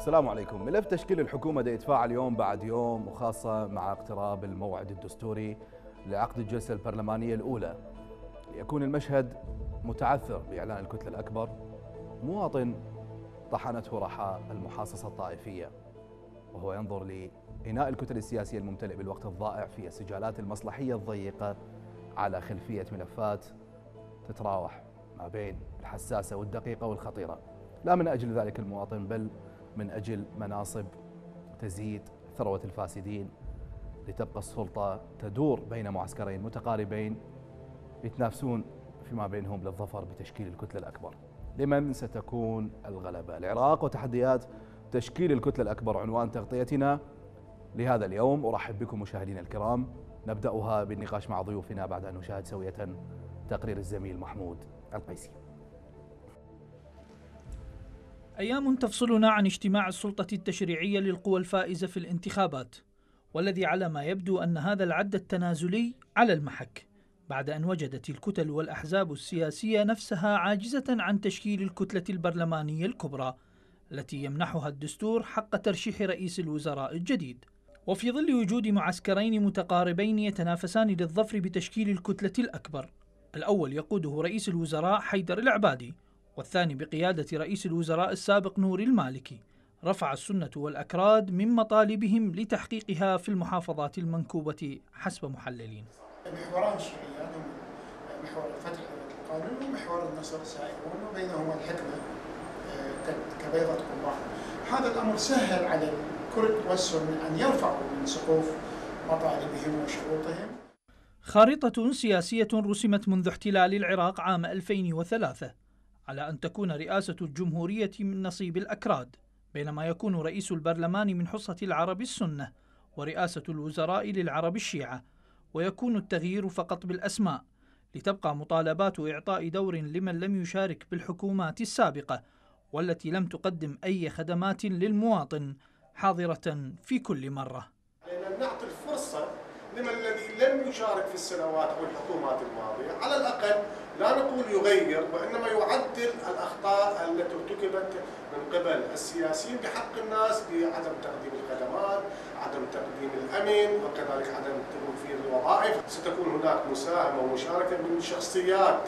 السلام عليكم ملف تشكيل الحكومة دا يتفاعل يوم بعد يوم وخاصة مع اقتراب الموعد الدستوري لعقد الجلسة البرلمانية الأولى ليكون المشهد متعثر بإعلان الكتلة الأكبر مواطن طحنته رحى المحاصصة الطائفية وهو ينظر لإناء الكتل السياسية الممتلئ بالوقت الضائع في السجالات المصلحية الضيقة على خلفية ملفات تتراوح ما بين الحساسة والدقيقة والخطيرة لا من أجل ذلك المواطن بل من أجل مناصب تزيد ثروة الفاسدين لتبقى السلطة تدور بين معسكرين متقاربين يتنافسون فيما بينهم للظفر بتشكيل الكتلة الأكبر لمن ستكون الغلبة العراق وتحديات تشكيل الكتلة الأكبر عنوان تغطيتنا لهذا اليوم أرحب بكم مشاهدينا الكرام نبدأها بالنقاش مع ضيوفنا بعد أن نشاهد سوية تقرير الزميل محمود القيسي أيام تفصلنا عن اجتماع السلطة التشريعية للقوى الفائزة في الانتخابات والذي على ما يبدو أن هذا العد التنازلي على المحك بعد أن وجدت الكتل والأحزاب السياسية نفسها عاجزة عن تشكيل الكتلة البرلمانية الكبرى التي يمنحها الدستور حق ترشيح رئيس الوزراء الجديد وفي ظل وجود معسكرين متقاربين يتنافسان للظفر بتشكيل الكتلة الأكبر الأول يقوده رئيس الوزراء حيدر العبادي والثاني بقيادة رئيس الوزراء السابق نوري المالكي رفع السنة والأكراد من مطالبهم لتحقيقها في المحافظات المنكوبة حسب محللين محوران الشرعية محور الفتح يعني القانون ومحور النصر السائرون وبينهما الحكمة آه، كبيضة قبعة هذا الأمر سهل على كل توسل أن يرفعوا من سقوف مطالبهم وشروطهم خارطة سياسية رسمت منذ احتلال العراق عام 2003 على أن تكون رئاسة الجمهورية من نصيب الأكراد بينما يكون رئيس البرلمان من حصة العرب السنة ورئاسة الوزراء للعرب الشيعة ويكون التغيير فقط بالأسماء لتبقى مطالبات إعطاء دور لمن لم يشارك بالحكومات السابقة والتي لم تقدم أي خدمات للمواطن حاضرة في كل مرة نعطي الفرصة لمن الذي لم يشارك في السنوات والحكومات الماضية على الأقل لا نقول يغير وإنما يعدل الأخطاء التي ارتكبت من قبل السياسيين بحق الناس بعدم تقديم الخدمات عدم تقديم الأمن وكذلك عدم توفير الوظائف ستكون هناك مساهمة ومشاركة من شخصيات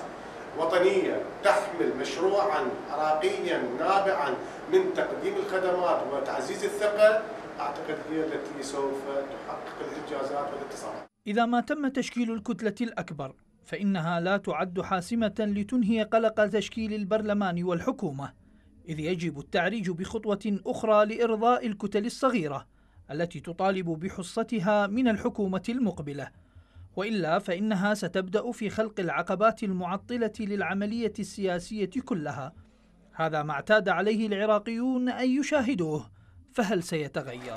وطنية تحمل مشروعا عراقيا نابعا من تقديم الخدمات وتعزيز الثقة أعتقد هي التي سوف تحقق الإنجازات والاتصالات إذا ما تم تشكيل الكتلة الأكبر فإنها لا تعد حاسمة لتنهي قلق تشكيل البرلمان والحكومة إذ يجب التعريج بخطوة أخرى لإرضاء الكتل الصغيرة التي تطالب بحصتها من الحكومة المقبلة وإلا فإنها ستبدأ في خلق العقبات المعطلة للعملية السياسية كلها هذا ما اعتاد عليه العراقيون أن يشاهدوه فهل سيتغير؟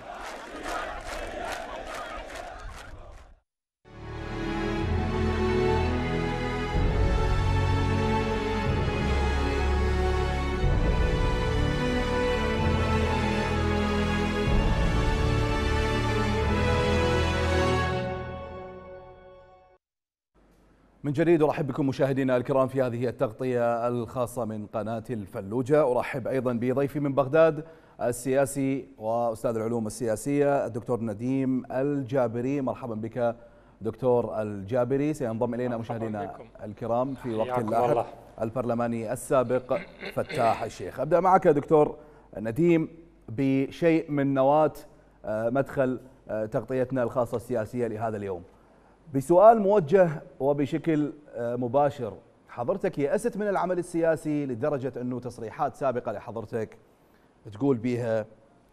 من جديد ارحب بكم مشاهدينا الكرام في هذه التغطيه الخاصه من قناه الفلوجه، ارحب ايضا بضيفي من بغداد السياسي واستاذ العلوم السياسيه الدكتور نديم الجابري، مرحبا بك دكتور الجابري، سينضم الينا مشاهدينا الكرام في وقت لاحق البرلماني السابق فتاح الشيخ. ابدا معك دكتور نديم بشيء من نواه آه، مدخل آه، تغطيتنا الخاصه السياسيه لهذا اليوم. بسؤال موجه وبشكل آه، مباشر حضرتك يأست من العمل السياسي لدرجة أنه تصريحات سابقة لحضرتك تقول بها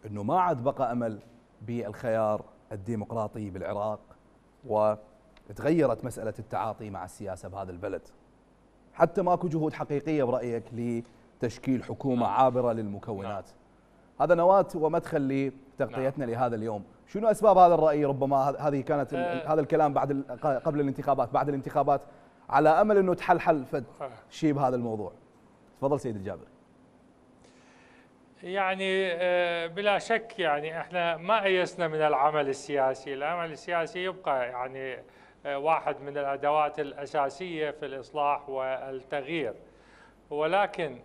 أنه ما عاد بقى أمل بالخيار الديمقراطي بالعراق وتغيرت مسألة التعاطي مع السياسة بهذا البلد حتى ماكو جهود حقيقية برأيك لتشكيل حكومة عابرة للمكونات نعم. هذا نواة ومدخل تغطيتنا نعم. لهذا اليوم شنو اسباب هذا الراي ربما هذه كانت أه هذا الكلام بعد قبل الانتخابات بعد الانتخابات على امل انه تحلحل فد شيء بهذا الموضوع تفضل سيد الجابر يعني آه، بلا شك يعني احنا ما ايسنا من العمل السياسي، العمل السياسي يبقى يعني آه، واحد من الادوات الاساسيه في الاصلاح والتغيير. ولكن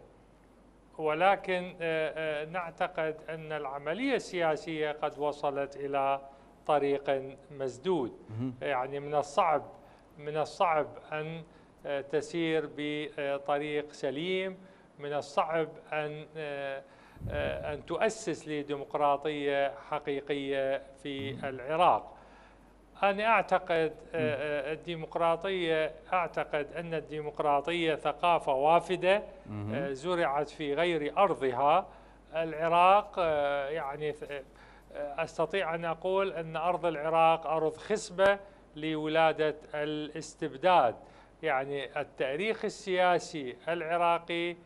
ولكن آه، آه، نعتقد أن العملية السياسية قد وصلت إلى طريق مسدود يعني من الصعب من الصعب أن آه، تسير بطريق سليم من الصعب أن أن تؤسس لديمقراطية حقيقية في العراق أنا أعتقد آه، آه، الديمقراطية أعتقد أن الديمقراطية ثقافة وافدة آه، زرعت في غير أرضها العراق يعني أستطيع أن أقول أن أرض العراق أرض خصبة لولادة الاستبداد يعني التاريخ السياسي العراقي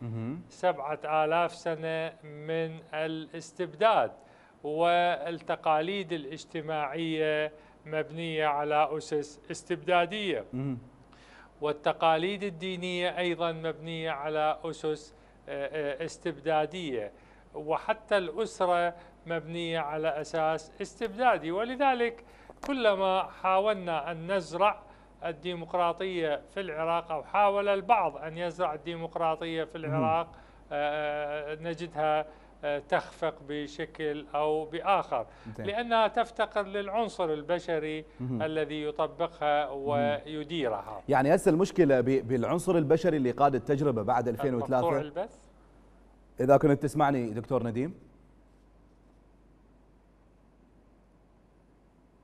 سبعة آلاف سنة من الاستبداد والتقاليد الاجتماعية مبنية على أسس استبدادية والتقاليد الدينية أيضا مبنية على أسس آه، آه، استبدادية وحتى الأسرة مبنية على أساس استبدادي ولذلك كلما حاولنا أن نزرع الديمقراطية في العراق أو حاول البعض أن يزرع الديمقراطية في العراق آه، نجدها تخفق بشكل أو بآخر لأنها تفتقر للعنصر البشري الذي يطبقها ويديرها يعني هسه المشكلة بالعنصر البشري اللي قاد التجربة بعد 2003 طيب، مقطوع البث إذا كنت تسمعني دكتور نديم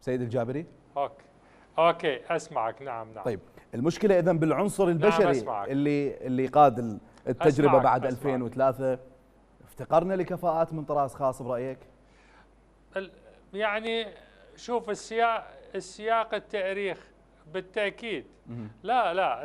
سيد الجابري أوكي أوكي أسمعك نعم نعم طيب المشكلة إذا بالعنصر نعم، البشري نعم أسمعك. اللي اللي قاد التجربة أسمعك بعد أسمعك 2003 افتقرنا لكفاءات من طراز خاص برايك؟ يعني شوف السياق السياق التاريخ بالتاكيد لا لا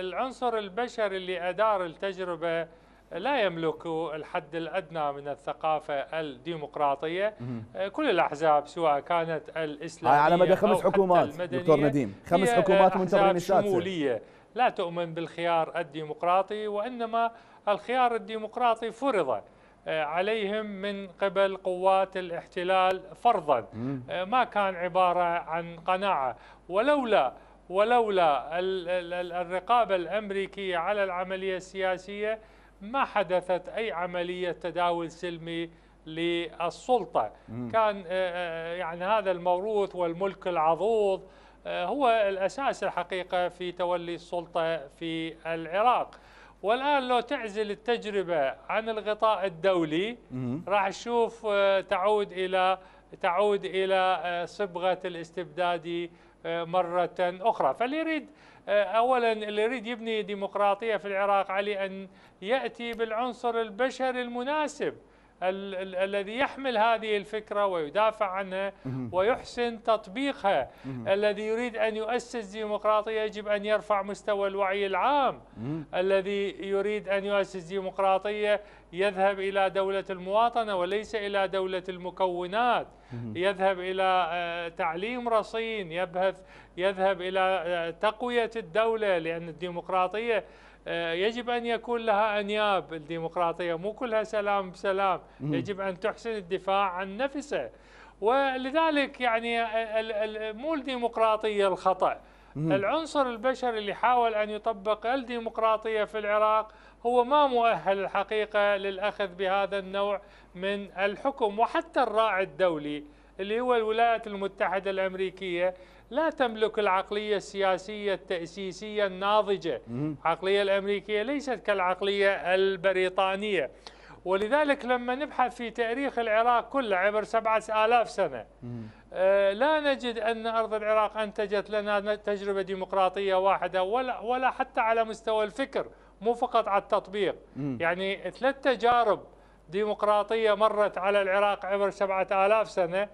العنصر البشري اللي ادار التجربه لا يملك الحد الادنى من الثقافه الديمقراطيه آه، كل الاحزاب سواء كانت الاسلاميه على مدى خمس حكومات دكتور نديم خمس حكومات منتظرين السادسه لا تؤمن بالخيار الديمقراطي وانما الخيار الديمقراطي فرض آه، عليهم من قبل قوات الاحتلال فرضا آه، ما كان عبارة عن قناعة ولولا ولولا الرقابة الأمريكية على العملية السياسية ما حدثت أي عملية تداول سلمي للسلطة كان آه، يعني هذا الموروث والملك العضوض هو الأساس الحقيقة في تولي السلطة في العراق والان لو تعزل التجربه عن الغطاء الدولي راح تشوف آه، تعود الى تعود الى آه، صبغه الاستبدادي آه، مره اخرى فاللي يريد اولا اللي يريد يبني ديمقراطيه في العراق عليه ان ياتي بالعنصر البشري المناسب ال ال الذي يحمل هذه الفكرة ويدافع عنها ويحسن تطبيقها الذي يريد أن يؤسس ديمقراطية يجب أن يرفع مستوى الوعي العام الذي يريد أن يؤسس ديمقراطية يذهب إلى دولة المواطنة وليس إلى دولة المكونات يذهب إلى آه، تعليم رصين يبحث يذهب إلى آه، تقوية الدولة لأن الديمقراطية آه، يجب أن يكون لها أنياب الديمقراطية مو كلها سلام بسلام يجب أن تحسن الدفاع عن نفسها ولذلك يعني مو الديمقراطية الخطأ العنصر البشري اللي حاول أن يطبق الديمقراطية في العراق هو ما مؤهل الحقيقة للأخذ بهذا النوع من الحكم وحتى الراعي الدولي اللي هو الولايات المتحدة الأمريكية لا تملك العقلية السياسية التأسيسية الناضجة العقلية الأمريكية ليست كالعقلية البريطانية ولذلك لما نبحث في تاريخ العراق كله عبر سبعة آلاف سنة آه، لا نجد أن أرض العراق أنتجت لنا تجربة ديمقراطية واحدة ولا, ولا حتى على مستوى الفكر مو فقط على التطبيق يعني ثلاث تجارب ديمقراطية مرت على العراق عبر سبعة آلاف سنة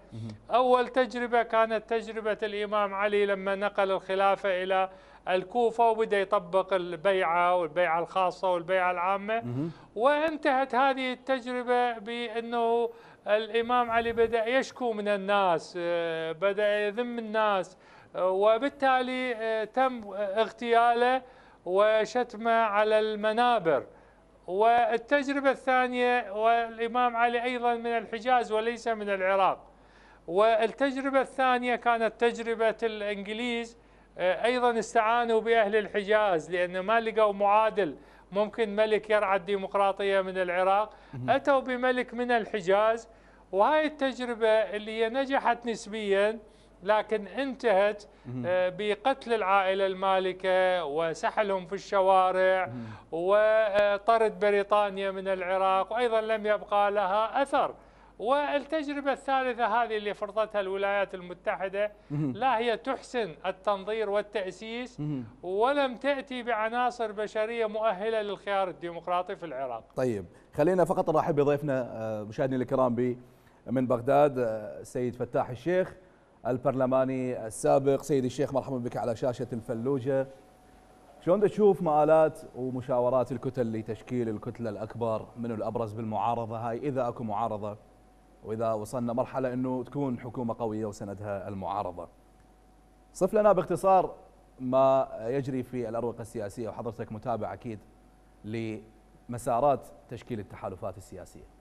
أول تجربة كانت تجربة الإمام علي لما نقل الخلافة إلى الكوفة وبدأ يطبق البيعة والبيعة الخاصة والبيعة العامة وانتهت هذه التجربة بأنه الإمام علي بدأ يشكو من الناس آه، بدأ يذم الناس آه، وبالتالي آه، تم اغتياله وشتمه على المنابر والتجربة الثانية والإمام علي أيضا من الحجاز وليس من العراق والتجربة الثانية كانت تجربة الإنجليز آه، أيضا استعانوا بأهل الحجاز لأن ما لقوا معادل ممكن ملك يرعى الديمقراطية من العراق أتوا بملك من الحجاز وهاي التجربة اللي هي نجحت نسبياً لكن انتهت آه، بقتل العائلة المالكة وسحلهم في الشوارع وطرد بريطانيا من العراق وأيضا لم يبقى لها أثر والتجربة الثالثة هذه اللي فرضتها الولايات المتحدة لا هي تحسن التنظير والتأسيس ولم تأتي بعناصر بشرية مؤهلة للخيار الديمقراطي في العراق طيب خلينا فقط نرحب بضيفنا آه، مشاهدينا الكرام من بغداد آه، السيد فتاح الشيخ البرلماني السابق سيدي الشيخ مرحبا بك على شاشة الفلوجة شلون تشوف مآلات ومشاورات الكتل لتشكيل الكتلة الأكبر من الأبرز بالمعارضة هاي إذا أكو معارضة وإذا وصلنا مرحلة أنه تكون حكومة قوية وسندها المعارضة صف لنا باختصار ما يجري في الأروقة السياسية وحضرتك متابع أكيد لمسارات تشكيل التحالفات السياسية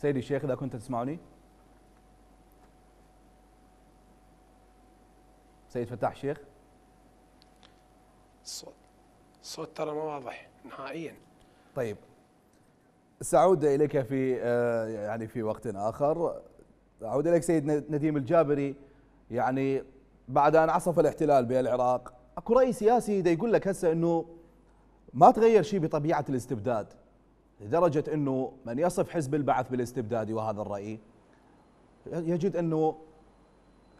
سيدي الشيخ إذا كنت تسمعني سيد فتاح الشيخ الصوت الصوت ترى ما واضح نهائيا طيب سأعود إليك في آه، يعني في وقت آخر أعود إليك سيد نديم الجابري يعني بعد أن عصف الاحتلال بالعراق اكو رأي سياسي دا يقول لك هسه أنه ما تغير شيء بطبيعة الاستبداد لدرجة أنه من يصف حزب البعث بالاستبدادي وهذا الرأي يجد أنه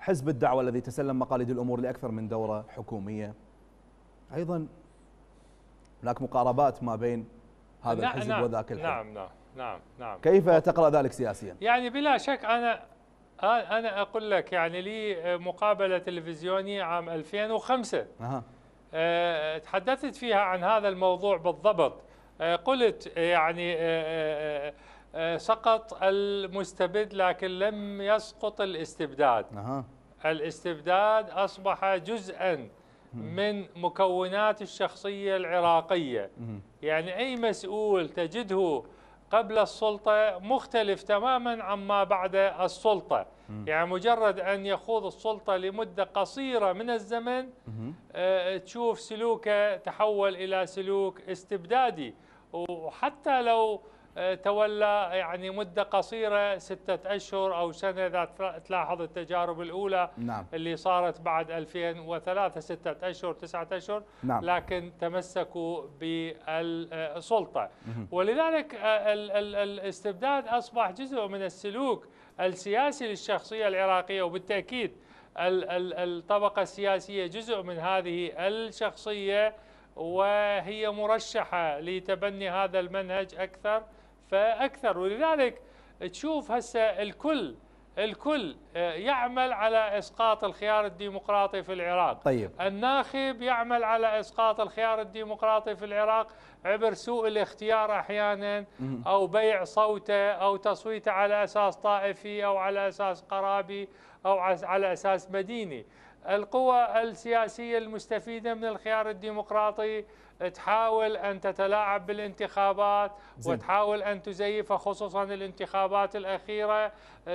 حزب الدعوة الذي تسلم مقاليد الأمور لأكثر من دورة حكومية أيضا هناك مقاربات ما بين هذا نعم، الحزب نعم وذاك الحزب نعم نعم نعم نعم كيف تقرأ ذلك سياسيا؟ يعني بلا شك أنا أنا أقول لك يعني لي مقابلة تلفزيونية عام 2005 أه. تحدثت فيها عن هذا الموضوع بالضبط آه، قلت آه، يعني آه، سقط المستبد لكن لم يسقط الاستبداد نعم. الاستبداد أصبح جزءا من مكونات الشخصية العراقية يعني أي مسؤول تجده قبل السلطة مختلف تماما عما بعد السلطة يعني مجرد أن يخوض السلطة لمدة قصيرة من الزمن تشوف سلوكه تحول إلى سلوك استبدادي وحتى لو آه، تولى يعني مدة قصيرة ستة أشهر أو سنة إذا تلاحظ التجارب الأولى نعم. اللي صارت بعد 2003 ستة أشهر تسعة أشهر نعم. لكن تمسكوا بالسلطة ولذلك آه، الاستبداد أصبح جزء من السلوك السياسي للشخصية العراقية وبالتأكيد الطبقة السياسية جزء من هذه الشخصية وهي مرشحة لتبني هذا المنهج أكثر فأكثر ولذلك تشوف هسه الكل الكل آه، يعمل على اسقاط الخيار الديمقراطي في العراق طيب. الناخب يعمل على اسقاط الخيار الديمقراطي في العراق عبر سوء الاختيار احيانا او بيع صوته او تصويته على اساس طائفي او على اساس قرابي او على اساس مديني القوى السياسية المستفيدة من الخيار الديمقراطي تحاول أن تتلاعب بالانتخابات زين. وتحاول أن تزيفها خصوصا الانتخابات الأخيرة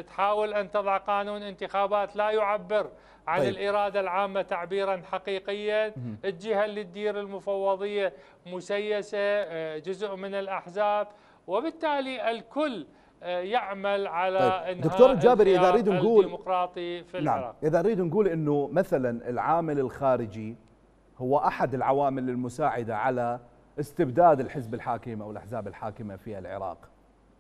تحاول أن تضع قانون انتخابات لا يعبر عن طيب. الإرادة العامة تعبيرا حقيقيا مم. الجهة اللي تدير المفوضية مسيسة آه، جزء من الأحزاب وبالتالي الكل يعمل على طيب. دكتور الجابري اذا نريد نقول الديمقراطي في نعم العراق. اذا نريد نقول انه مثلا العامل الخارجي هو احد العوامل المساعده على استبداد الحزب الحاكم او الاحزاب الحاكمه في العراق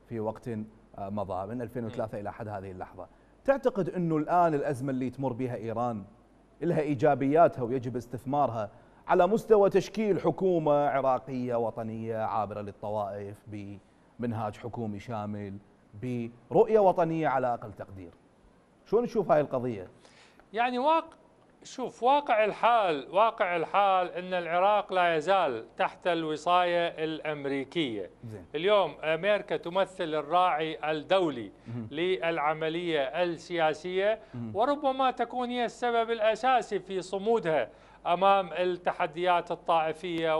في وقت آه، مضى من 2003 م. الى حد هذه اللحظه تعتقد انه الان الازمه اللي تمر بها ايران لها ايجابياتها ويجب استثمارها على مستوى تشكيل حكومه عراقيه وطنيه عابره للطوائف بمنهاج حكومي شامل برؤيه وطنيه على اقل تقدير شو نشوف هاي القضيه يعني واقع شوف واقع الحال واقع الحال ان العراق لا يزال تحت الوصايه الامريكيه زين. اليوم امريكا تمثل الراعي الدولي مم. للعمليه السياسيه مم. وربما تكون هي السبب الاساسي في صمودها امام التحديات الطائفيه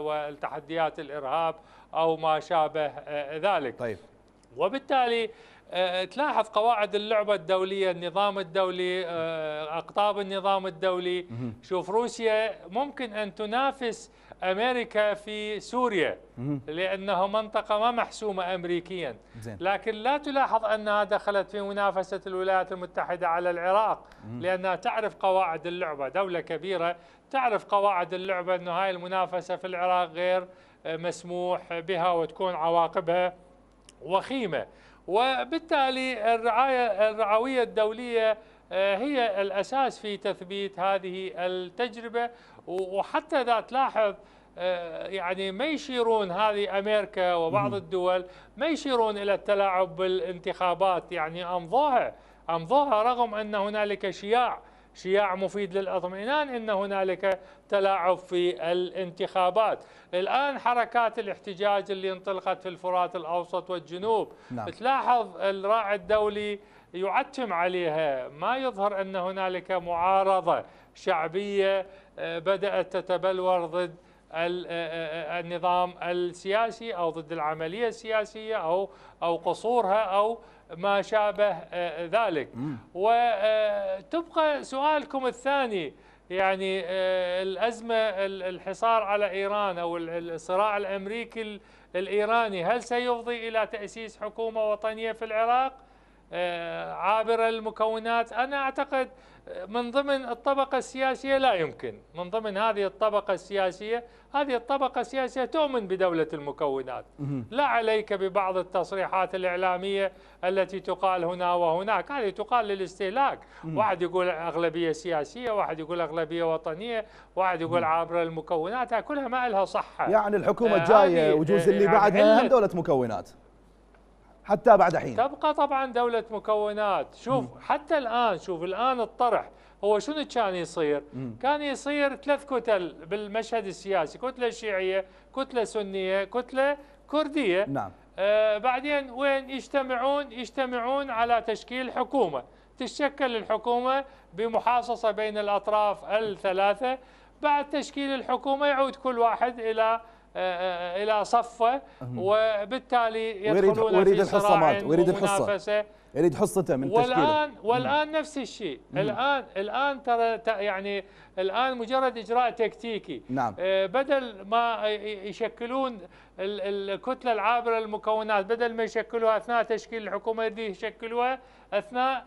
والتحديات الارهاب او ما شابه آه، ذلك طيب. وبالتالي آه، تلاحظ قواعد اللعبة الدولية النظام الدولي آه، أقطاب النظام الدولي شوف روسيا ممكن أن تنافس أمريكا في سوريا لأنه منطقة ما محسومة أمريكيا لكن لا تلاحظ أنها دخلت في منافسة الولايات المتحدة على العراق لأنها تعرف قواعد اللعبة دولة كبيرة تعرف قواعد اللعبة أنه هاي المنافسة في العراق غير آه، مسموح بها وتكون عواقبها وخيمة وبالتالي الرعاية الرعوية الدولية آه، هي الأساس في تثبيت هذه التجربة وحتى إذا تلاحظ آه، يعني ما يشيرون هذه أمريكا وبعض الدول ما يشيرون إلى التلاعب بالانتخابات يعني أمضوها أمضوها رغم أن هنالك شياع شياع مفيد للاطمئنان ان هنالك تلاعب في الانتخابات. الان حركات الاحتجاج اللي انطلقت في الفرات الاوسط والجنوب نعم. تلاحظ الراعي الدولي يعتم عليها، ما يظهر ان هنالك معارضه شعبيه آه، بدات تتبلور ضد النظام السياسي أو ضد العملية السياسية أو أو قصورها أو ما شابه ذلك وتبقى سؤالكم الثاني يعني الأزمة الحصار على إيران أو الصراع الأمريكي الإيراني هل سيفضي إلى تأسيس حكومة وطنية في العراق عابر المكونات أنا أعتقد من ضمن الطبقة السياسية لا يمكن من ضمن هذه الطبقة السياسية هذه الطبقة السياسية تؤمن بدولة المكونات لا عليك ببعض التصريحات الإعلامية التي تقال هنا وهناك هذه تقال للاستهلاك واحد يقول أغلبية سياسية واحد يقول أغلبية وطنية واحد يقول عبر المكونات كلها ما لها صحة يعني الحكومة الجاية آه، وجوز اللي يعني بعدها هم دولة مكونات حتى بعد حين تبقى طبعا دولة مكونات شوف مم. حتى الآن شوف الآن الطرح هو شنو كان يصير مم. كان يصير ثلاث كتل بالمشهد السياسي كتلة شيعية كتلة سنية كتلة كردية نعم آه بعدين وين يجتمعون يجتمعون على تشكيل حكومة تتشكل الحكومة بمحاصصة بين الأطراف الثلاثة بعد تشكيل الحكومة يعود كل واحد إلى آه، آه، آه، الى صفه وبالتالي يدخلون ويريد في صراع ويريد الحصه يريد حصته من تشكيله والان والان نفس الشيء الان الان ترى يعني الان مجرد اجراء تكتيكي نعم بدل ما يشكلون الكتله العابره للمكونات بدل ما يشكلوها اثناء تشكيل الحكومه يشكلوها اثناء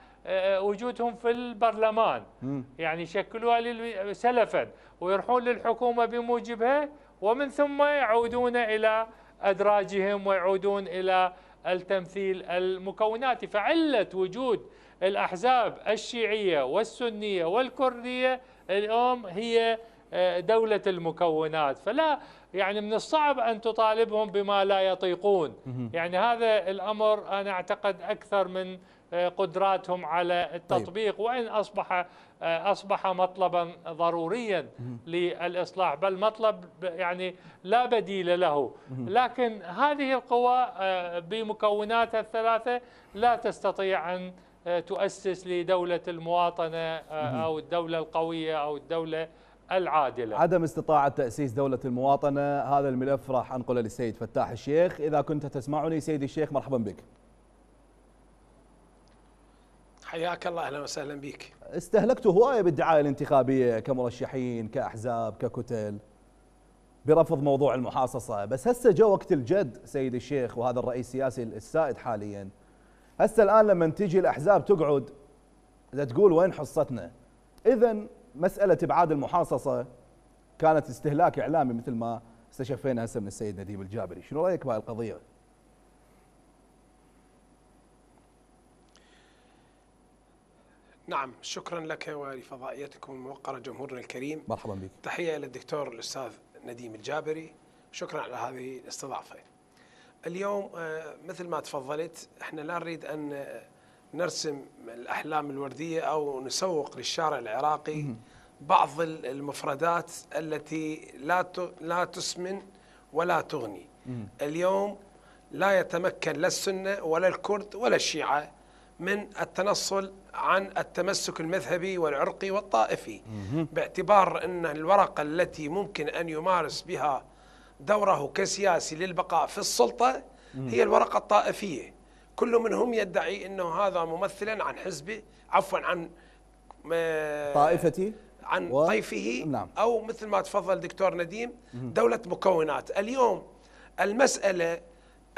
وجودهم في البرلمان مم. يعني يشكلوها سلفا ويروحون للحكومه بموجبها ومن ثم يعودون إلى أدراجهم ويعودون إلى التمثيل المكوناتي فعلة وجود الأحزاب الشيعية والسنية والكردية اليوم هي آه، دولة المكونات فلا يعني من الصعب أن تطالبهم بما لا يطيقون يعني هذا الأمر أنا أعتقد أكثر من آه، قدراتهم على طيب. التطبيق وإن أصبح آه، أصبح مطلبا ضروريا للإصلاح بل مطلب يعني لا بديل له لكن هذه القوى آه، بمكوناتها الثلاثة لا تستطيع أن آه، تؤسس لدولة المواطنة أو الدولة القوية أو الدولة العادلة عدم استطاعة تأسيس دولة المواطنة هذا الملف راح أنقله للسيد فتاح الشيخ إذا كنت تسمعني سيدي الشيخ مرحبا بك حياك الله اهلا وسهلا بك استهلكتوا هوايه بالدعايه الانتخابيه كمرشحين كاحزاب ككتل برفض موضوع المحاصصه بس هسه جاء وقت الجد سيد الشيخ وهذا الرئيس السياسي السائد حاليا هسه الان لما تجي الاحزاب تقعد تقول وين حصتنا اذا مساله ابعاد المحاصصه كانت استهلاك اعلامي مثل ما استشفينا هسه من السيد نديم الجابري شنو رايك بهاي القضيه نعم شكرا لك ولفضائيتكم الموقرة جمهورنا الكريم مرحبا بك تحية للدكتور الأستاذ نديم الجابري شكرا على هذه الاستضافة اليوم آه، مثل ما تفضلت احنا لا نريد أن نرسم الأحلام الوردية أو نسوق للشارع العراقي بعض المفردات التي لا لا تسمن ولا تغني اليوم لا يتمكن لا السنة ولا الكرد ولا الشيعة من التنصل عن التمسك المذهبي والعرقي والطائفي باعتبار أن الورقة التي ممكن أن يمارس بها دوره كسياسي للبقاء في السلطة هي الورقة الطائفية كل منهم يدعي أنه هذا ممثلا عن حزبه عفوا عن آه، طائفتي عن و... طيفه نعم. أو مثل ما تفضل دكتور نديم دولة مكونات اليوم المسألة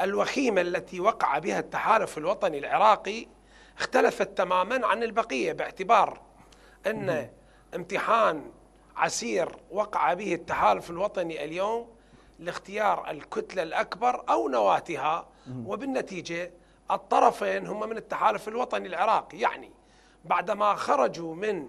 الوخيمة التي وقع بها التحالف الوطني العراقي اختلفت تماما عن البقية باعتبار أن امتحان عسير وقع به التحالف الوطني اليوم لاختيار الكتلة الأكبر أو نواتها وبالنتيجة الطرفين هم من التحالف الوطني العراقي يعني بعدما خرجوا من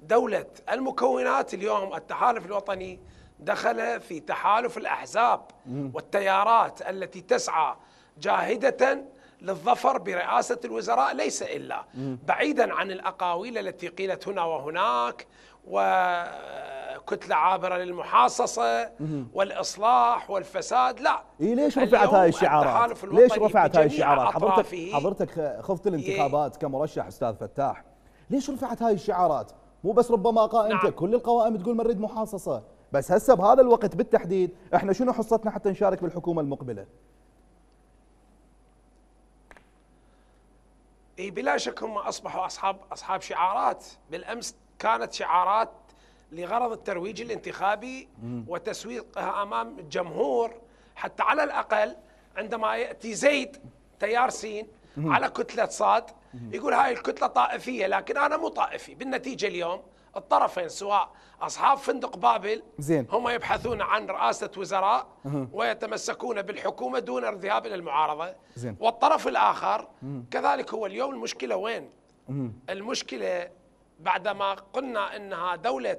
دولة المكونات اليوم التحالف الوطني دخل في تحالف الأحزاب والتيارات التي تسعى جاهدة للظفر برئاسة الوزراء ليس إلا بعيدا عن الأقاويل التي قيلت هنا وهناك وكتلة عابرة للمحاصصة والإصلاح والفساد لا إيه ليش رفعت هاي الشعارات ليش رفعت هاي الشعارات حضرتك, حضرتك خفت الانتخابات إيه. كمرشح أستاذ فتاح ليش رفعت هاي الشعارات مو بس ربما قائمتك نعم. كل القوائم تقول نريد محاصصة بس هسه بهذا الوقت بالتحديد احنا شنو حصتنا حتى نشارك بالحكومة المقبلة اي بلا شك هم اصبحوا اصحاب اصحاب شعارات بالامس كانت شعارات لغرض الترويج الانتخابي وتسويقها امام الجمهور حتى على الاقل عندما ياتي زيد تيار سين على كتله صاد يقول هاي الكتله طائفيه لكن انا مو طائفي بالنتيجه اليوم الطرفين سواء اصحاب فندق بابل زين هم يبحثون عن رئاسه وزراء ويتمسكون بالحكومه دون الذهاب الى المعارضه زين والطرف الاخر كذلك هو اليوم المشكله وين؟ المشكله بعدما قلنا انها دوله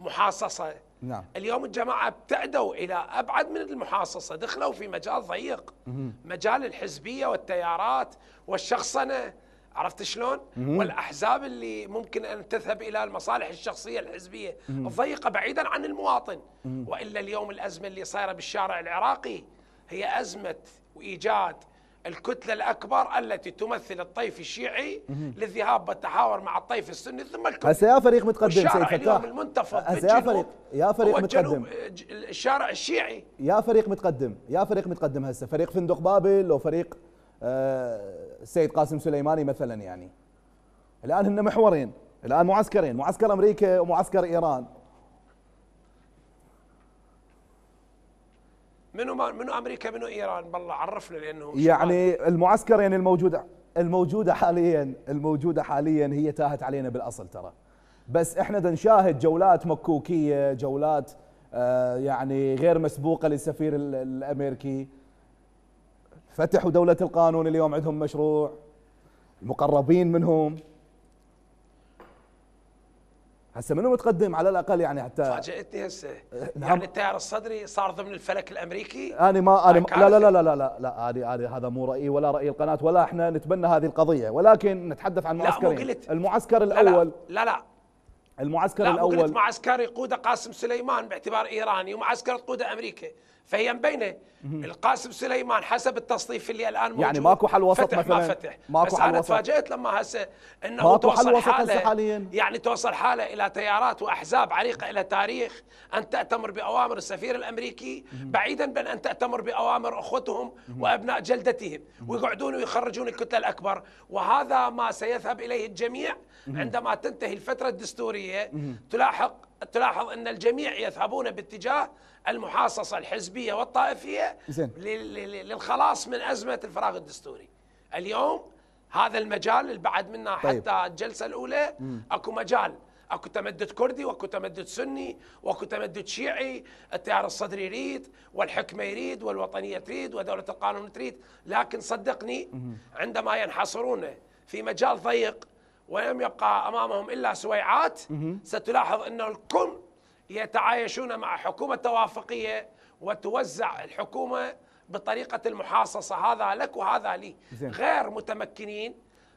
محاصصه نعم. اليوم الجماعه ابتعدوا الى ابعد من المحاصصه دخلوا في مجال ضيق مجال الحزبيه والتيارات والشخصنه عرفت شلون؟ والاحزاب اللي ممكن ان تذهب الى المصالح الشخصيه الحزبيه الضيقه بعيدا عن المواطن والا اليوم الازمه اللي صايره بالشارع العراقي هي ازمه وايجاد الكتله الاكبر التي تمثل الطيف الشيعي للذهاب والتحاور مع الطيف السني ثم الكتله هسه يا فريق متقدم سيد فتاح اليوم المنتفض هسه يا فريق يا فريق متقدم آه، الشارع الشيعي يا فريق متقدم يا فريق متقدم هسه فريق فندق بابل وفريق آه السيد قاسم سليماني مثلا يعني الان هن محورين الان معسكرين معسكر امريكا ومعسكر ايران منو منو امريكا منو ايران بالله عرفنا لانه يعني المعسكرين يعني الموجوده الموجوده حاليا الموجوده حاليا هي تاهت علينا بالاصل ترى بس احنا نشاهد جولات مكوكيه جولات آه يعني غير مسبوقه للسفير الامريكي فتحوا دولة القانون اليوم عندهم مشروع المقربين منهم هسه منو متقدم على الاقل يعني حتى فاجئتني هسه آه، نعم. يعني التيار الصدري صار ضمن الفلك الامريكي انا ما انا ما لا لا لا لا لا لا أنا أنا هذا مو رايي ولا راي القناه ولا احنا نتبنى هذه القضيه ولكن نتحدث عن معسكرين لا مو قلت المعسكر الاول لا لا, لا, لا المعسكر لا الاول معسكر يقوده قاسم سليمان باعتبار ايراني ومعسكر تقوده امريكا فهي مبينه القاسم سليمان حسب التصنيف اللي الان يعني موجود يعني ماكو حل وسط فتح مثلا ما فتح ماكو بس حل انا تفاجئت لما هسه انه ماكو توصل حل وسط حاله حاليا يعني توصل حاله الى تيارات واحزاب عريقه الى تاريخ ان تاتمر باوامر السفير الامريكي بعيدا بين ان تاتمر باوامر اخوتهم وابناء جلدتهم ويقعدون ويخرجون الكتله الاكبر وهذا ما سيذهب اليه الجميع عندما تنتهي الفترة الدستورية تلاحق تلاحظ أن الجميع يذهبون باتجاه المحاصصة الحزبية والطائفية للخلاص من أزمة الفراغ الدستوري اليوم هذا المجال اللي بعد منا طيب. حتى الجلسة الأولى أكو مجال اكو تمدد كردي واكو تمدد سني واكو تمدد شيعي التيار الصدري يريد والحكمه يريد والوطنيه تريد ودوله القانون تريد لكن صدقني عندما ينحصرون في مجال ضيق ولم يبقى امامهم الا سويعات ستلاحظ انه الكل يتعايشون مع حكومه توافقيه وتوزع الحكومه بطريقه المحاصصه هذا لك وهذا لي زين. غير متمكنين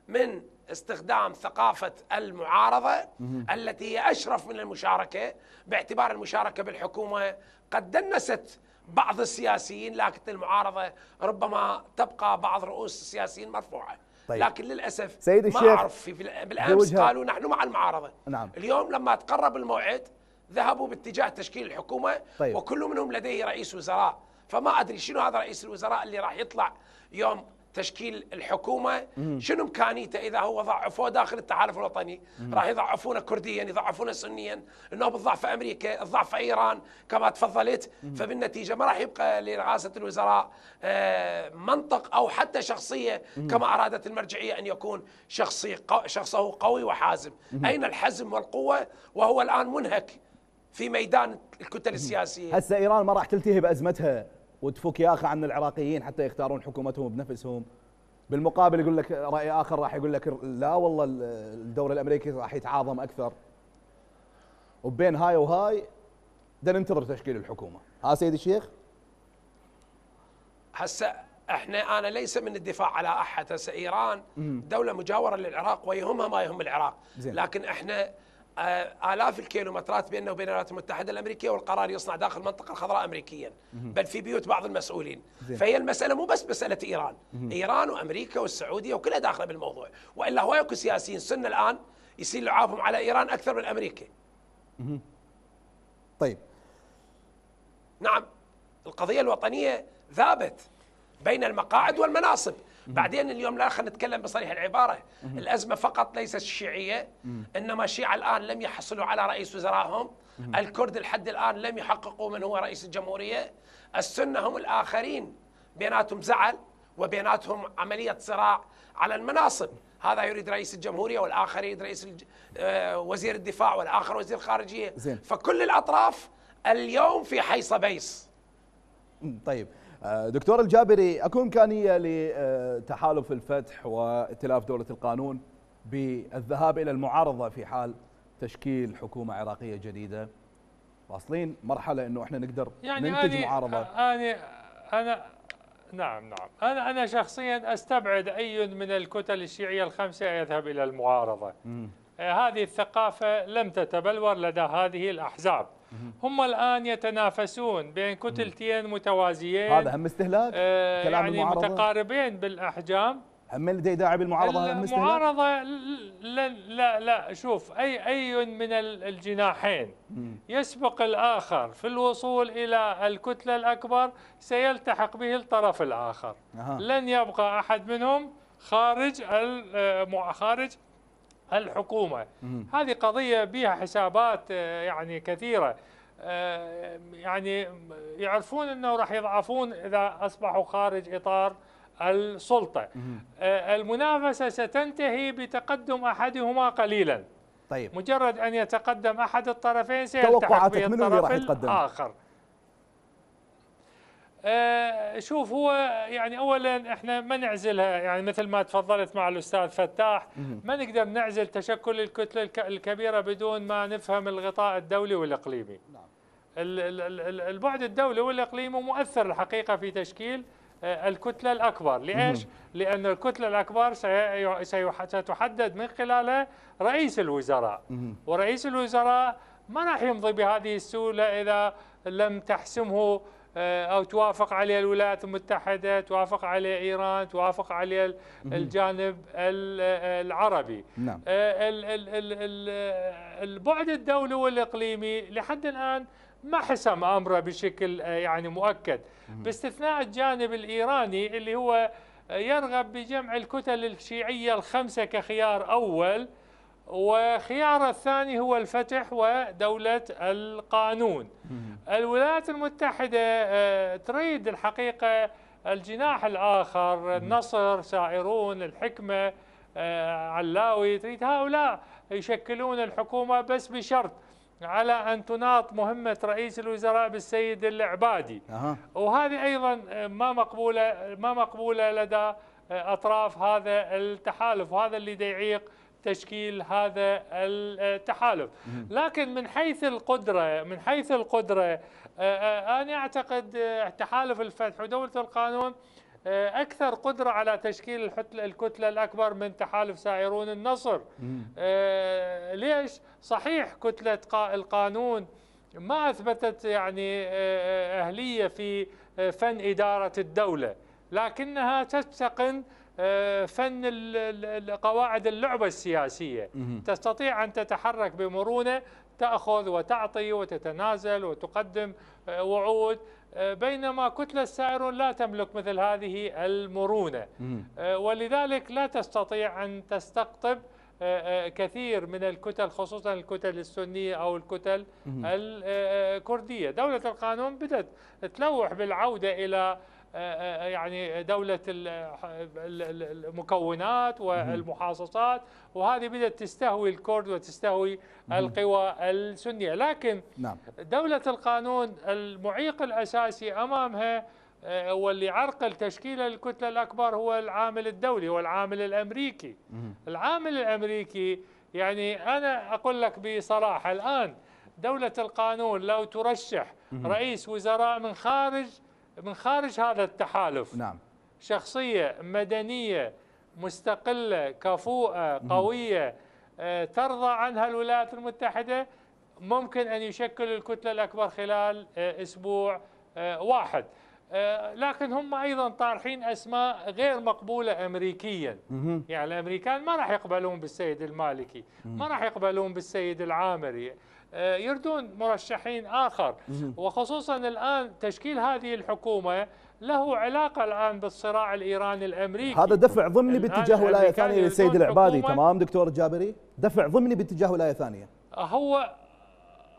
من استخدام ثقافة المعارضة التي هي أشرف من المشاركة باعتبار المشاركة بالحكومة قد دنست بعض السياسيين لكن المعارضة ربما تبقى بعض رؤوس السياسيين مرفوعة طيب. لكن للاسف سيد الشيخ ما اعرف في بالامس قالوا نحن مع المعارضه نعم. اليوم لما تقرب الموعد ذهبوا باتجاه تشكيل الحكومه طيب. وكل منهم لديه رئيس وزراء فما ادري شنو هذا رئيس الوزراء اللي راح يطلع يوم تشكيل الحكومه شنو امكانيته اذا هو ضعفوه داخل التحالف الوطني راح يضعفونه كرديا يضعفونه سنيا انه بالضعف امريكا الضعف ايران كما تفضلت فبالنتيجه ما راح يبقى لرئاسه الوزراء آه، منطق او حتى شخصيه كما ارادت المرجعيه ان يكون شخصي شخصه قوي وحازم اين الحزم والقوه وهو الان منهك في ميدان الكتل السياسيه هسه ايران ما راح تلتهي بازمتها وتفك يا اخي عن العراقيين حتى يختارون حكومتهم بنفسهم بالمقابل يقول لك راي اخر راح يقول لك لا والله الدوري الامريكي راح يتعاظم اكثر وبين هاي وهاي بدنا ننتظر تشكيل الحكومه ها سيدي الشيخ هسه احنا انا ليس من الدفاع على احد هسه ايران دوله مجاوره للعراق ويهمها ما يهم العراق زين. لكن احنا آه، آلاف الكيلومترات بيننا وبين الولايات المتحدة الأمريكية والقرار يصنع داخل المنطقة الخضراء أمريكيا بل في بيوت بعض المسؤولين زين. فهي المسألة مو بس مسألة إيران إيران وأمريكا والسعودية وكلها داخلة بالموضوع وإلا هو يكون سياسيين سنة الآن يصير لعابهم على إيران أكثر من أمريكا طيب نعم القضية الوطنية ذابت بين المقاعد والمناصب بعدين اليوم لا خلينا نتكلم بصريح العباره الازمه فقط ليست الشيعيه انما الشيعه الان لم يحصلوا على رئيس وزرائهم الكرد لحد الان لم يحققوا من هو رئيس الجمهوريه السنه هم الاخرين بيناتهم زعل وبيناتهم عمليه صراع على المناصب هذا يريد رئيس الجمهوريه والاخر يريد رئيس الج... آه وزير الدفاع والاخر وزير الخارجيه زين. فكل الاطراف اليوم في حيصه بيس طيب آه، دكتور الجابري اكو امكانيه لتحالف الفتح وائتلاف دوله القانون بالذهاب الى المعارضه في حال تشكيل حكومه عراقيه جديده واصلين مرحله انه احنا نقدر يعني ننتج أنا معارضه انا انا نعم نعم انا انا شخصيا استبعد اي من الكتل الشيعيه الخمسه يذهب الى المعارضه آه، هذه الثقافه لم تتبلور لدى هذه الاحزاب هم الآن يتنافسون بين كتلتين متوازيين هذا هم استهلاك آه، كلام يعني المعارضة. متقاربين بالأحجام هم لدي داعي بالمعارضة هم استهلاك المعارضة لا, لا لا شوف أي أي من الجناحين يسبق الآخر في الوصول إلى الكتلة الأكبر سيلتحق به الطرف الآخر أه. لن يبقى أحد منهم خارج آه، خارج الحكومة هذه قضية بها حسابات آه، يعني كثيرة آه، يعني يعرفون أنه راح يضعفون إذا أصبحوا خارج إطار السلطة آه، المنافسة ستنتهي بتقدم أحدهما قليلا طيب مجرد أن يتقدم أحد الطرفين سيلتحق به الطرف الآخر آه، شوف هو يعني اولا احنا ما نعزلها يعني مثل ما تفضلت مع الاستاذ فتاح ما نقدر نعزل تشكل الكتله الكبيره بدون ما نفهم الغطاء الدولي والاقليمي. نعم. البعد الدولي والاقليمي مؤثر الحقيقه في تشكيل آه، الكتله الاكبر، ليش؟ لان الكتله الاكبر ستحدد من خلالها رئيس الوزراء ورئيس الوزراء ما راح يمضي بهذه السهوله اذا لم تحسمه آه، او توافق عليه الولايات المتحده، توافق عليه ايران، توافق عليه الجانب العربي. نعم. آه، البعد الدولي والاقليمي لحد الان ما حسم امره بشكل آه، يعني مؤكد، باستثناء الجانب الايراني اللي هو يرغب بجمع الكتل الشيعيه الخمسه كخيار اول. وخيار الثاني هو الفتح ودولة القانون الولايات المتحدة آه، تريد الحقيقة الجناح الآخر النصر سائرون الحكمة آه، علاوي تريد هؤلاء يشكلون الحكومة بس بشرط على أن تناط مهمة رئيس الوزراء بالسيد العبادي أه. وهذه أيضا آه، ما مقبولة, ما مقبولة لدى أطراف هذا التحالف وهذا اللي يعيق تشكيل هذا التحالف لكن من حيث القدرة من حيث القدرة آه، آه، أنا أعتقد آه، تحالف الفتح ودولة القانون أكثر قدرة على تشكيل الكتلة الأكبر من تحالف سائرون النصر ليش؟ صحيح كتلة القانون ما أثبتت يعني أهلية في فن إدارة الدولة لكنها تتقن آه، فن قواعد اللعبة السياسية تستطيع أن تتحرك بمرونة تأخذ وتعطي وتتنازل وتقدم آه، وعود آه، بينما كتلة السائرون لا تملك مثل هذه المرونة ولذلك لا تستطيع أن تستقطب كثير من الكتل خصوصا الكتل السنية أو الكتل الكردية دولة القانون بدأت تلوح بالعودة إلى آه، آه، يعني دولة المكونات والمحاصصات وهذه بدأت تستهوي الكرد وتستهوي القوى السنية لكن نعم. دولة القانون المعيق الأساسي أمامها آه، واللي عرقل تشكيل الكتلة الأكبر هو العامل الدولي والعامل الأمريكي العامل الأمريكي يعني أنا أقول لك بصراحة الآن دولة القانون لو ترشح رئيس وزراء من خارج من خارج هذا التحالف نعم شخصية مدنية مستقلة كفوءة قوية آه، ترضى عنها الولايات المتحدة ممكن أن يشكل الكتلة الأكبر خلال آه، أسبوع آه، واحد لكن هم أيضا طارحين أسماء غير مقبولة أمريكيا يعني الأمريكان ما راح يقبلون بالسيد المالكي ما راح يقبلون بالسيد العامري آه، يردون مرشحين آخر وخصوصا الآن تشكيل هذه الحكومة له علاقة الآن بالصراع الإيراني الأمريكي هذا دفع ضمني باتجاه ولاية ثانية للسيد العبادي تمام دكتور الجابري دفع ضمني باتجاه ولاية ثانية هو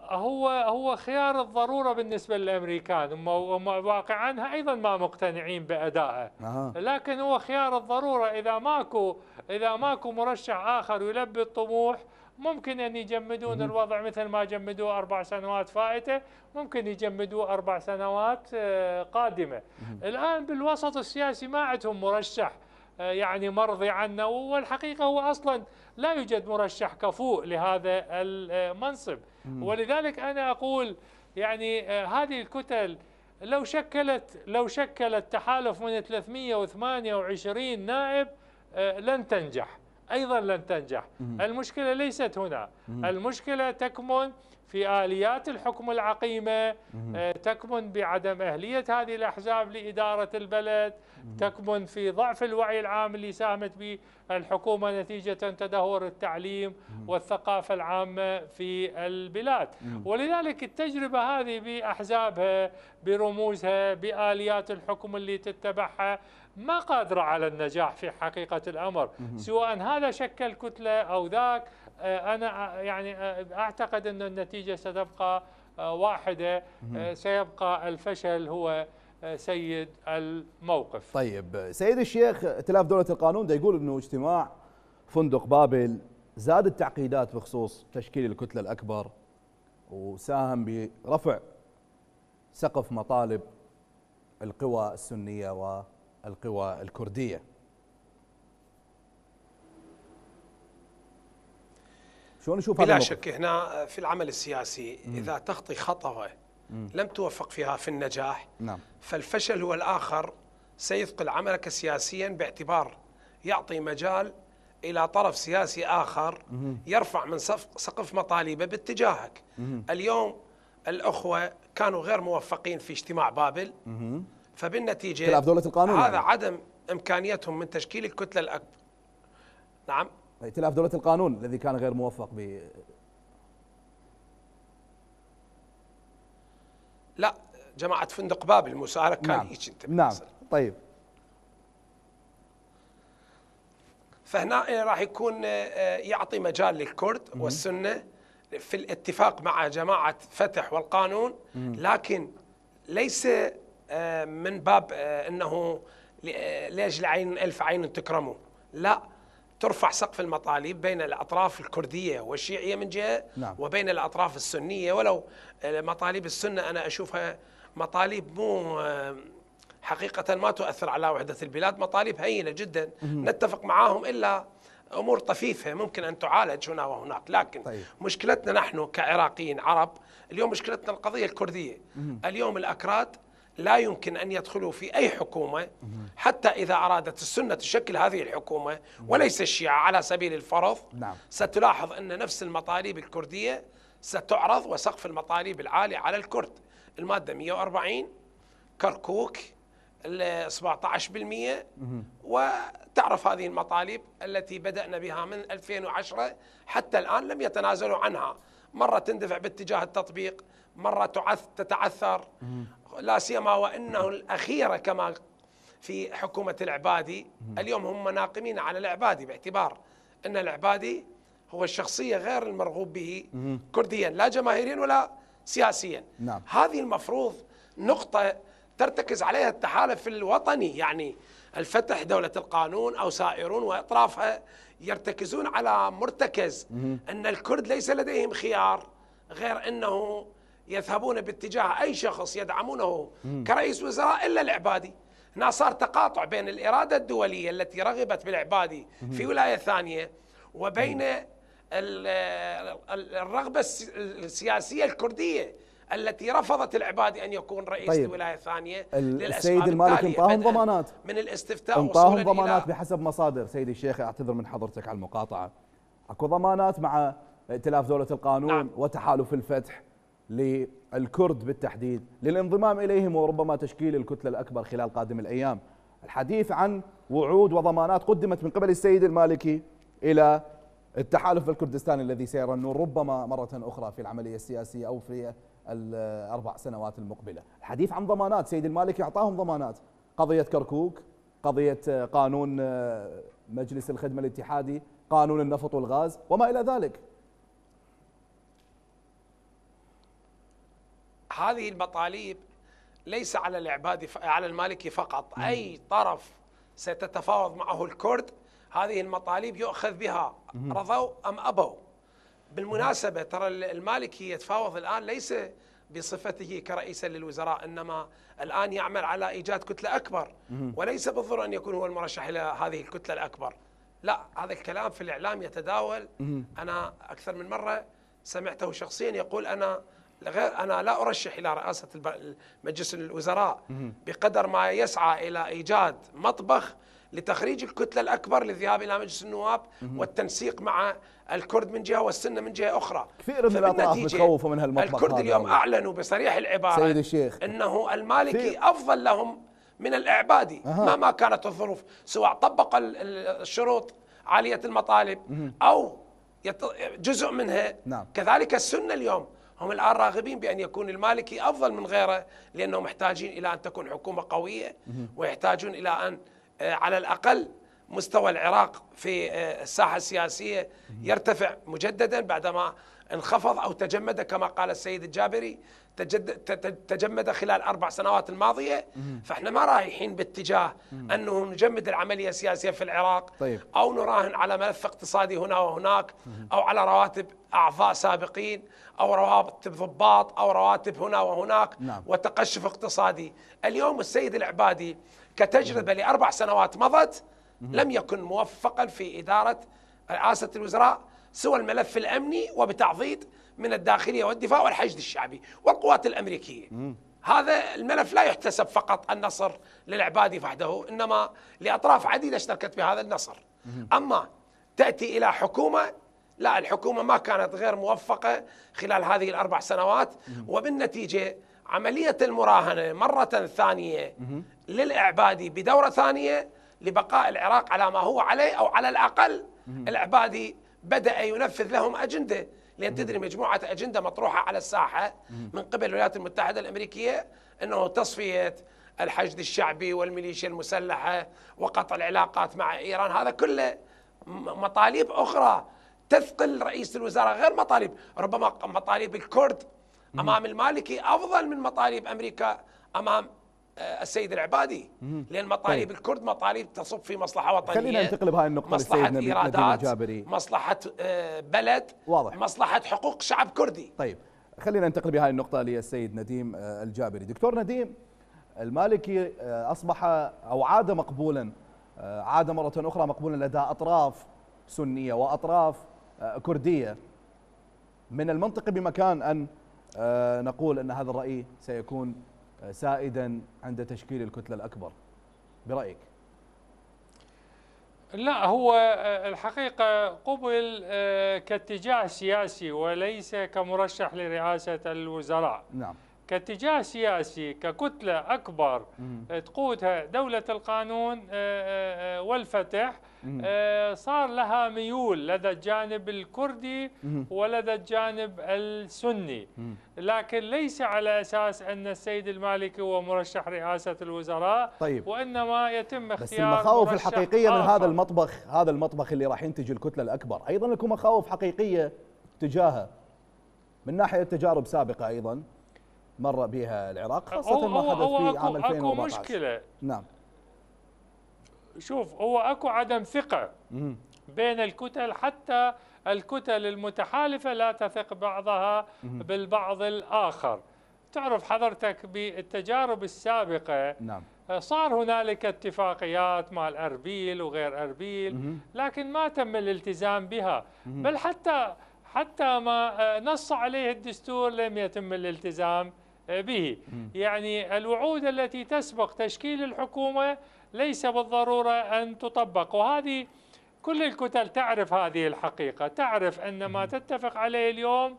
هو هو خيار الضروره بالنسبه للامريكان هم واقعا ايضا ما مقتنعين بادائه آه. لكن هو خيار الضروره اذا ماكو اذا ماكو مرشح اخر يلبي الطموح ممكن أن يجمدون الوضع مثل ما جمدوه أربع سنوات فائتة ممكن يجمدوه أربع سنوات آه، قادمة الآن بالوسط السياسي ما عندهم مرشح آه، يعني مرضي عنه والحقيقة هو أصلا لا يوجد مرشح كفوء لهذا المنصب ولذلك أنا أقول يعني آه، هذه الكتل لو شكلت لو شكلت تحالف من 328 نائب لن تنجح أيضا لن تنجح المشكلة ليست هنا المشكلة تكمن في آليات الحكم العقيمة آه، تكمن بعدم أهلية هذه الأحزاب لإدارة البلد تكمن في ضعف الوعي العام اللي ساهمت به الحكومة نتيجة تدهور التعليم والثقافة العامة في البلاد ولذلك التجربة هذه بأحزابها برموزها بآليات الحكم اللي تتبعها ما قادرة على النجاح في حقيقة الأمر سواء هذا شكل كتلة أو ذاك آه، أنا آه، يعني آه، أعتقد أن النتيجة ستبقى واحدة سيبقى الفشل هو سيد الموقف طيب سيد الشيخ ائتلاف دولة القانون ده يقول أنه اجتماع فندق بابل زاد التعقيدات بخصوص تشكيل الكتلة الأكبر وساهم برفع سقف مطالب القوى السنية و القوى الكرديه شو نشوف بلا شك هنا في العمل السياسي مم. اذا تخطي خطوه مم. لم توفق فيها في النجاح نعم. فالفشل هو الاخر سيثقل عملك سياسيا باعتبار يعطي مجال الى طرف سياسي اخر يرفع من سقف مطالبه باتجاهك اليوم الاخوه كانوا غير موفقين في اجتماع بابل فبالنتيجة خلاف دولة القانون هذا يعني. عدم إمكانيتهم من تشكيل الكتلة الأكبر نعم ائتلاف دولة القانون الذي كان غير موفق ب لا جماعة فندق بابل المسارة كان نعم. هيك انت نعم طيب فهنا آه، راح يكون آه، آه، يعطي مجال للكرد والسنة في الاتفاق مع جماعة فتح والقانون لكن ليس آه، من باب آه، انه لاجل آه، عين الف عين تكرمه لا ترفع سقف المطالب بين الاطراف الكرديه والشيعيه من جهه نعم. وبين الاطراف السنيه ولو مطالب السنه انا اشوفها مطالب مو حقيقه ما تؤثر على وحده البلاد مطالب هينه جدا مم. نتفق معاهم الا امور طفيفه ممكن ان تعالج هنا وهناك لكن طيب. مشكلتنا نحن كعراقيين عرب اليوم مشكلتنا القضيه الكرديه مم. اليوم الاكراد لا يمكن أن يدخلوا في أي حكومة حتى إذا أرادت السنة تشكل هذه الحكومة وليس الشيعة على سبيل الفرض نعم. ستلاحظ أن نفس المطالب الكردية ستعرض وسقف المطالب العالي على الكرد المادة 140 كركوك 17% وتعرف هذه المطالب التي بدأنا بها من 2010 حتى الآن لم يتنازلوا عنها مرة تندفع باتجاه التطبيق مرة تعث تتعثر لا سيما وأنه الأخيرة كما في حكومة العبادي اليوم هم ناقمين على العبادي باعتبار أن العبادي هو الشخصية غير المرغوب به كرديا لا جماهيريا ولا سياسيا نعم. هذه المفروض نقطة ترتكز عليها التحالف الوطني يعني الفتح دولة القانون أو سائرون وأطرافها يرتكزون على مرتكز أن الكرد ليس لديهم خيار غير أنه يذهبون باتجاه أي شخص يدعمونه كرئيس وزراء إلا العبادي هنا صار تقاطع بين الإرادة الدولية التي رغبت بالعبادي في ولاية ثانية وبين الرغبة السياسية الكردية التي رفضت العبادي ان يكون رئيس طيب. لولايه ثانيه السيد المالك انطاهم ضمانات من الاستفتاء انطاهم ضمانات بحسب مصادر سيدي الشيخ اعتذر من حضرتك على المقاطعه اكو ضمانات مع ائتلاف دوله القانون نعم. وتحالف الفتح للكرد بالتحديد للانضمام إليهم وربما تشكيل الكتلة الأكبر خلال قادم الأيام الحديث عن وعود وضمانات قدمت من قبل السيد المالكي إلى التحالف الكردستاني الذي سيرى النور ربما مرة أخرى في العملية السياسية أو في الأربع سنوات المقبلة الحديث عن ضمانات سيد المالكي أعطاهم ضمانات قضية كركوك قضية قانون آه، مجلس الخدمة الاتحادي قانون النفط والغاز وما إلى ذلك هذه المطالب ليس على العباد على المالكي فقط اي طرف ستتفاوض معه الكرد هذه المطالب يؤخذ بها رضوا ام ابوا بالمناسبه ترى المالكي يتفاوض الان ليس بصفته كرئيسا للوزراء انما الان يعمل على ايجاد كتله اكبر وليس بالضروره ان يكون هو المرشح الى هذه الكتله الاكبر لا هذا الكلام في الاعلام يتداول انا اكثر من مره سمعته شخصيا يقول انا أنا لا أرشح إلى رئاسة مجلس الوزراء بقدر ما يسعى إلى إيجاد مطبخ لتخريج الكتلة الأكبر للذهاب إلى مجلس النواب والتنسيق مع الكرد من جهة والسنة من جهة أخرى كثير من الأطراف متخوفة من هالمطبخ الكرد اليوم يعني. أعلنوا بصريح العبارة سيد الشيخ أنه المالكي فيه. أفضل لهم من الإعبادي أه. مهما كانت الظروف سواء طبق الشروط عالية المطالب أو جزء منها نعم. كذلك السنة اليوم هم الآن راغبين بأن يكون المالكي أفضل من غيره لأنهم محتاجين إلى أن تكون حكومة قوية ويحتاجون إلى أن آه، على الأقل مستوى العراق في آه، الساحة السياسية يرتفع مجددا بعدما انخفض أو تجمد كما قال السيد الجابري تجمد خلال أربع سنوات الماضية فإحنا ما رايحين باتجاه أنه نجمد العملية السياسية في العراق طيب. أو نراهن على ملف اقتصادي هنا وهناك أو على رواتب أعضاء سابقين أو رواتب ضباط أو رواتب هنا وهناك نعم. وتقشف اقتصادي اليوم السيد العبادي كتجربة لأربع سنوات مضت لم يكن موفقا في إدارة رئاسة الوزراء سوى الملف الأمني وبتعضيد من الداخلية والدفاع والحشد الشعبي والقوات الأمريكية مم. هذا الملف لا يحتسب فقط النصر للعبادي وحده إنما لأطراف عديدة اشتركت بهذا النصر مم. أما تأتي إلى حكومة لا الحكومة ما كانت غير موفقة خلال هذه الأربع سنوات وبالنتيجة عملية المراهنة مرة ثانية للإعبادي بدورة ثانية لبقاء العراق على ما هو عليه أو على الأقل الإعبادي بدأ ينفذ لهم أجندة لأن تدري مجموعة أجندة مطروحة على الساحة من قبل الولايات المتحدة الأمريكية أنه تصفية الحشد الشعبي والميليشيا المسلحة وقطع العلاقات مع إيران هذا كله مطالب أخرى تثقل رئيس الوزراء غير مطالب ربما مطالب الكرد امام المالكي افضل من مطالب امريكا امام آه، السيد العبادي لان مطالب طيب. الكرد مطالب تصب في مصلحه وطنيه خلينا ننتقل بهذه النقطه مصلحه ايرادات الجابري مصلحه آه، بلد واضح مصلحه حقوق شعب كردي طيب خلينا ننتقل بهذه النقطه للسيد نديم آه، الجابري دكتور نديم المالكي اصبح او عاد مقبولا عاد مره اخرى مقبولا لدى اطراف سنيه واطراف آه، كرديه من المنطقي بمكان ان آه، نقول ان هذا الراي سيكون آه، سائدا عند تشكيل الكتله الاكبر برايك لا هو الحقيقة قبل كاتجاه سياسي وليس كمرشح لرئاسة الوزراء نعم كاتجاه سياسي ككتلة أكبر آه، تقودها دولة القانون آه، آه، والفتح صار لها ميول لدى الجانب الكردي ولدى الجانب السني لكن ليس على أساس أن السيد المالكي هو مرشح رئاسة الوزراء طيب. وإنما يتم اختيار بس المخاوف الحقيقية من هذا المطبخ هذا المطبخ اللي راح ينتج الكتلة الأكبر أيضا لكم مخاوف حقيقية تجاهه من ناحية تجارب سابقة أيضا مر بها العراق خاصة أو ما حدث أو في عام 2014 أكو مشكلة نعم شوف هو أكو عدم ثقة بين الكتل حتى الكتل المتحالفة لا تثق بعضها بالبعض الآخر تعرف حضرتك بالتجارب السابقة نعم صار هنالك اتفاقيات مال اربيل وغير اربيل لكن ما تم الالتزام بها بل حتى حتى ما نص عليه الدستور لم يتم الالتزام آه، به يعني الوعود التي تسبق تشكيل الحكومة ليس بالضرورة أن تطبق وهذه كل الكتل تعرف هذه الحقيقة تعرف أن ما تتفق عليه اليوم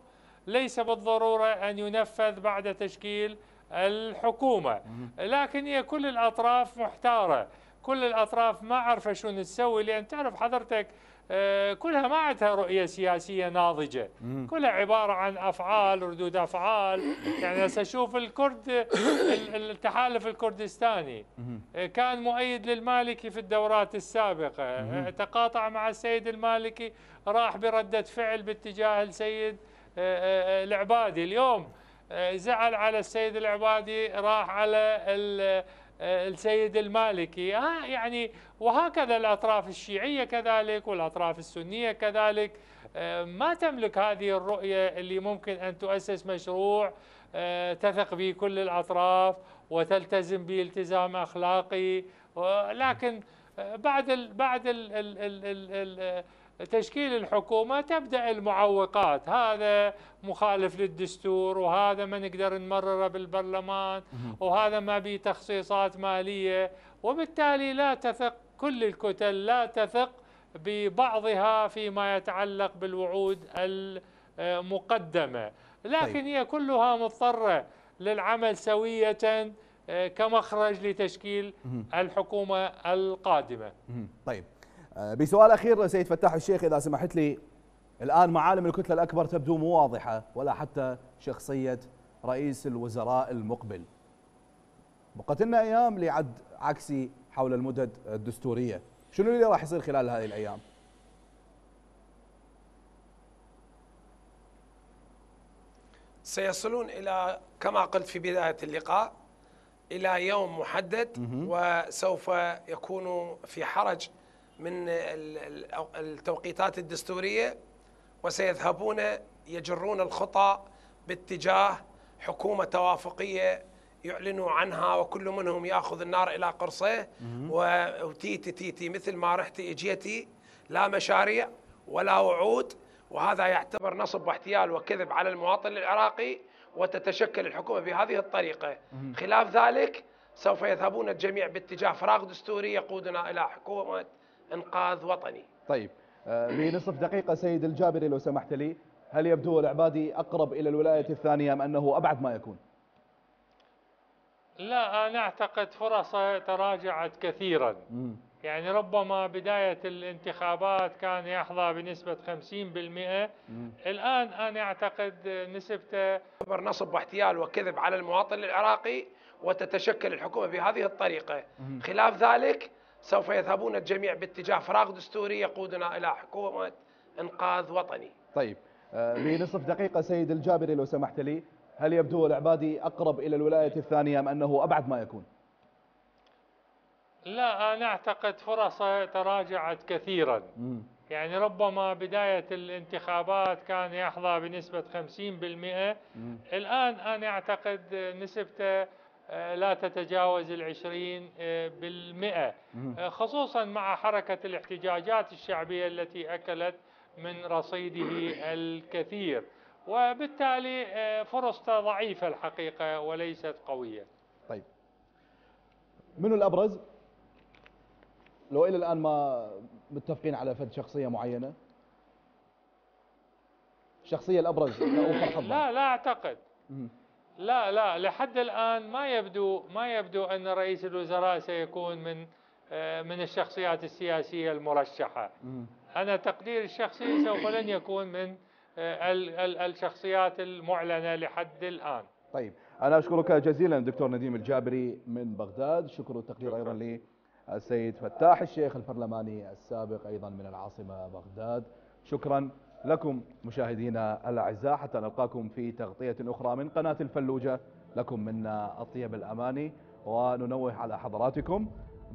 ليس بالضرورة أن ينفذ بعد تشكيل الحكومة لكن هي كل الأطراف محتارة كل الأطراف ما عارفة شو تسوي لأن تعرف حضرتك آه، كلها ما عندها رؤية سياسية ناضجة كلها عبارة عن أفعال ردود أفعال يعني سأشوف الكرد التحالف الكردستاني آه، كان مؤيد للمالكي في الدورات السابقة آه، تقاطع مع السيد المالكي راح بردة فعل باتجاه السيد العبادي اليوم زعل على السيد العبادي راح على آه، السيد المالكي آه، يعني وهكذا الأطراف الشيعية كذلك والأطراف السنية كذلك آه، ما تملك هذه الرؤية اللي ممكن أن تؤسس مشروع تثق به كل الأطراف وتلتزم به التزام أخلاقي لكن بعد الـ بعد الـ الـ ال ال ال تشكيل الحكومة تبدأ المعوقات هذا مخالف للدستور وهذا ما نقدر نمرره بالبرلمان وهذا ما به تخصيصات مالية وبالتالي لا تثق كل الكتل لا تثق ببعضها فيما يتعلق بالوعود المقدمة لكن طيب. هي كلها مضطرة للعمل سوية آه، كمخرج لتشكيل الحكومة القادمة طيب آه، بسؤال اخير سيد فتاح الشيخ اذا سمحت لي الان معالم الكتله الاكبر تبدو مو واضحه ولا حتى شخصيه رئيس الوزراء المقبل بقتلنا ايام لعد عكسي حول المدد الدستوريه شنو اللي راح يصير خلال هذه الايام سيصلون الى كما قلت في بدايه اللقاء الى يوم محدد وسوف يكونوا في حرج من التوقيتات الدستورية وسيذهبون يجرون الخطى باتجاه حكومة توافقية يعلنوا عنها وكل منهم ياخذ النار الى قرصه وتيتي تيتي مثل ما رحتي اجيتي لا مشاريع ولا وعود وهذا يعتبر نصب واحتيال وكذب على المواطن العراقي وتتشكل الحكومه بهذه الطريقه خلاف ذلك سوف يذهبون الجميع باتجاه فراغ دستوري يقودنا الى حكومه انقاذ وطني طيب آه، بنصف دقيقه سيد الجابري لو سمحت لي هل يبدو العبادي اقرب الى الولايه الثانيه ام انه ابعد ما يكون لا انا اعتقد فرصه تراجعت كثيرا يعني ربما بداية الانتخابات كان يحظى بنسبة 50% مم. الآن أنا أعتقد نسبته نصب واحتيال وكذب على المواطن العراقي وتتشكل الحكومة بهذه الطريقة مم. خلاف ذلك سوف يذهبون الجميع باتجاه فراغ دستوري يقودنا إلى حكومة إنقاذ وطني طيب آه، بنصف دقيقة سيد الجابري لو سمحت لي هل يبدو العبادي أقرب إلى الولاية الثانية أم أنه أبعد ما يكون؟ لا أنا أعتقد فرصه تراجعت كثيرا م. يعني ربما بداية الانتخابات كان يحظى بنسبة 50% م. الآن أنا أعتقد نسبته آه، لا تتجاوز العشرين آه، بالمئة آه، خصوصا مع حركة الاحتجاجات الشعبية التي أكلت من رصيده الكثير وبالتالي فرصته ضعيفة الحقيقة وليست قوية طيب من الأبرز لو إلى الآن ما متفقين على فد شخصية معينة الشخصية الأبرز لا لا أعتقد لا لا لحد الآن ما يبدو ما يبدو أن رئيس الوزراء سيكون من آه، من الشخصيات السياسية المرشحة أنا تقديري الشخصي سوف لن يكون من آه، الشخصيات المعلنة لحد الآن طيب أنا أشكرك جزيلا دكتور نديم الجابري من بغداد شكر التقدير أيضا للسيد فتاح الشيخ البرلماني السابق أيضا من العاصمة بغداد شكرا لكم مشاهدينا الأعزاء حتى نلقاكم في تغطية أخرى من قناة الفلوجة لكم منا أطيب الأماني وننوه على حضراتكم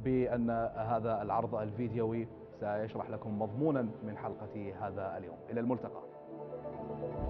بأن هذا العرض الفيديوي سيشرح لكم مضمونا من حلقة هذا اليوم إلى الملتقى